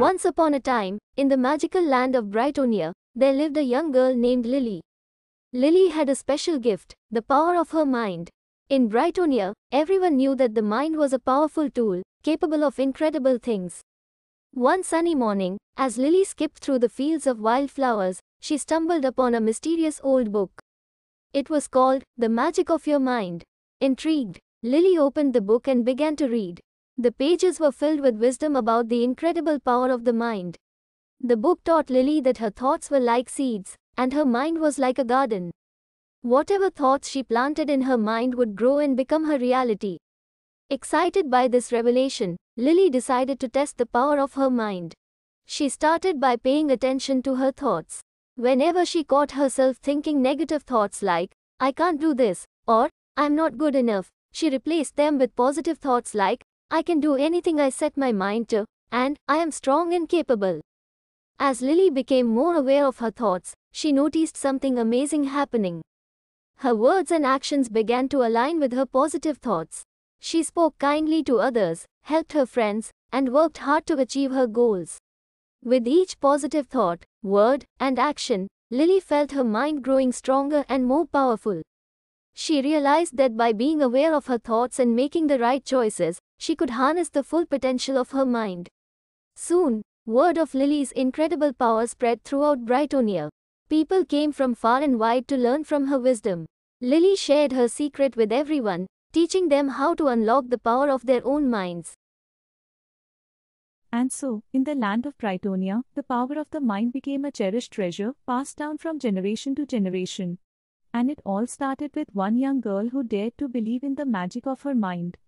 Once upon a time, in the magical land of Brightonia, there lived a young girl named Lily. Lily had a special gift, the power of her mind. In Brightonia, everyone knew that the mind was a powerful tool, capable of incredible things. One sunny morning, as Lily skipped through the fields of wildflowers, she stumbled upon a mysterious old book. It was called The Magic of Your Mind. Intrigued, Lily opened the book and began to read. The pages were filled with wisdom about the incredible power of the mind. The book taught Lily that her thoughts were like seeds, and her mind was like a garden. Whatever thoughts she planted in her mind would grow and become her reality. Excited by this revelation, Lily decided to test the power of her mind. She started by paying attention to her thoughts. Whenever she caught herself thinking negative thoughts like, I can't do this, or I'm not good enough, she replaced them with positive thoughts like, I can do anything I set my mind to, and I am strong and capable. As Lily became more aware of her thoughts, she noticed something amazing happening. Her words and actions began to align with her positive thoughts. She spoke kindly to others, helped her friends, and worked hard to achieve her goals. With each positive thought, word, and action, Lily felt her mind growing stronger and more powerful. She realized that by being aware of her thoughts and making the right choices, she could harness the full potential of her mind. Soon, word of Lily's incredible power spread throughout Brightonia. People came from far and wide to learn from her wisdom. Lily shared her secret with everyone, teaching them how to unlock the power of their own minds. And so, in the land of Britonia, the power of the mind became a cherished treasure, passed down from generation to generation. And it all started with one young girl who dared to believe in the magic of her mind.